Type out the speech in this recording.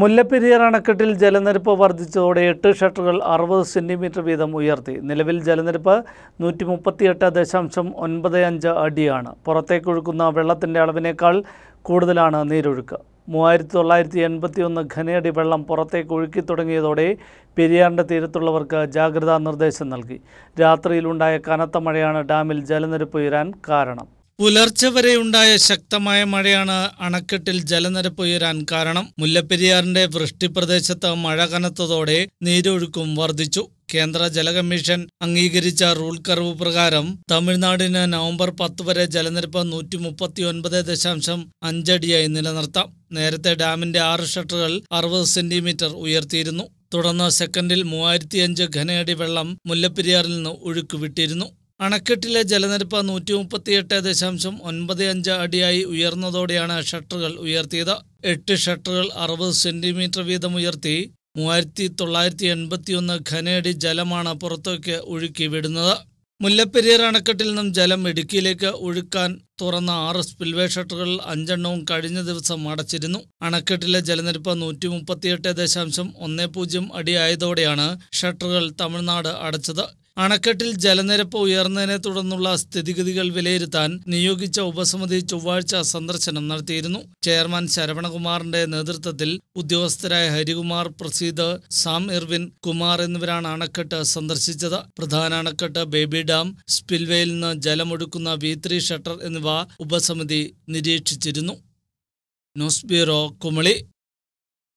മുല്ലപ്പെരിയാർ അണക്കെട്ടിൽ ജലനിരപ്പ് വർദ്ധിച്ചതോടെ എട്ട് ഷട്ടറുകൾ അറുപത് സെൻറ്റിമീറ്റർ വീതം ഉയർത്തി നിലവിൽ ജലനിരപ്പ് നൂറ്റി മുപ്പത്തിയെട്ട് ദശാംശം ഒൻപത് അഞ്ച് അടിയാണ് പുറത്തേക്കൊഴുക്കുന്ന വെള്ളത്തിൻ്റെ അളവിനേക്കാൾ കൂടുതലാണ് നീരൊഴുക്ക് മൂവായിരത്തി തൊള്ളായിരത്തി എൺപത്തി ഒന്ന് ഖനയടി വെള്ളം പുറത്തേക്ക് ഒഴുക്കി തുടങ്ങിയതോടെ പെരിയാറിൻ്റെ തീരത്തുള്ളവർക്ക് ജാഗ്രതാ നിർദ്ദേശം നൽകി രാത്രിയിലുണ്ടായ കനത്ത മഴയാണ് ഡാമിൽ ജലനിരപ്പ് ഉയരാൻ കാരണം പുലർച്ചെ വരെ ഉണ്ടായ ശക്തമായ മഴയാണ് അണക്കെട്ടിൽ ജലനിരപ്പ് ഉയരാൻ കാരണം മുല്ലപ്പെരിയാറിന്റെ വൃഷ്ടിപ്രദേശത്ത് മഴ കനത്തതോടെ നീരൊഴുക്കും വർദ്ധിച്ചു കേന്ദ്ര ജലകമ്മീഷൻ അംഗീകരിച്ച റൂൾ കർവ് പ്രകാരം തമിഴ്നാടിന് നവംബർ പത്ത് വരെ ജലനിരപ്പ് നൂറ്റി മുപ്പത്തി ഒൻപത് ദശാംശം അഞ്ചടിയായി നിലനിർത്താം നേരത്തെ ഡാമിന്റെ ആറ് ഷട്ടറുകൾ അറുപത് സെന്റിമീറ്റർ ഉയർത്തിയിരുന്നു തുടർന്ന് സെക്കൻഡിൽ മൂവായിരത്തിയഞ്ച് ഘനയടി വെള്ളം മുല്ലപ്പെരിയാറിൽ നിന്ന് ഒഴുക്കുവിട്ടിരുന്നു അണക്കെട്ടിലെ ജലനിരപ്പ് നൂറ്റി മുപ്പത്തിയെട്ട് ദശാംശം ഒൻപത് അഞ്ച് അടിയായി ഉയർന്നതോടെയാണ് ഷട്ടറുകൾ ഉയർത്തിയത് എട്ട് ഷട്ടറുകൾ അറുപത് സെന്റിമീറ്റർ വീതം ഉയർത്തി മൂവായിരത്തി തൊള്ളായിരത്തി എൺപത്തിയൊന്ന് ഘനയടി ജലമാണ് പുറത്തേക്ക് ഒഴുക്കി വിടുന്നത് മുല്ലപ്പെരിയാർ അണക്കെട്ടിൽ നിന്നും ജലം ഇടുക്കിയിലേക്ക് ഒഴുക്കാൻ തുറന്ന ആറ് സ്പിൽവേ ഷട്ടറുകൾ അഞ്ചെണ്ണവും കഴിഞ്ഞ ദിവസം അടച്ചിരുന്നു അണക്കെട്ടിലെ ജലനിരപ്പ് നൂറ്റി മുപ്പത്തിയെട്ട് ദശാംശം ഒന്ന് പൂജ്യം അടിയായതോടെയാണ് ഷട്ടറുകൾ തമിഴ്നാട് അടച്ചത് അണക്കെട്ടിൽ ജലനിരപ്പ് ഉയർന്നതിനെ തുടർന്നുള്ള സ്ഥിതിഗതികൾ വിലയിരുത്താൻ നിയോഗിച്ച ഉപസമിതി ചൊവ്വാഴ്ച സന്ദർശനം നടത്തിയിരുന്നു ചെയർമാൻ ശരവണകുമാറിന്റെ നേതൃത്വത്തിൽ ഉദ്യോഗസ്ഥരായ ഹരികുമാർ പ്രസീദ് സാം ഇർവിൻ കുമാർ എന്നിവരാണ് അണക്കെട്ട് സന്ദർശിച്ചത് പ്രധാന അണക്കെട്ട് ബേബി ഡാം സ്പിൽവേയിൽ നിന്ന് ജലമൊഴുക്കുന്ന വി ത്രീ ഷട്ടർ എന്നിവ ഉപസമിതി നിരീക്ഷിച്ചിരുന്നു ന്യൂസ് ബ്യൂറോ കുമളി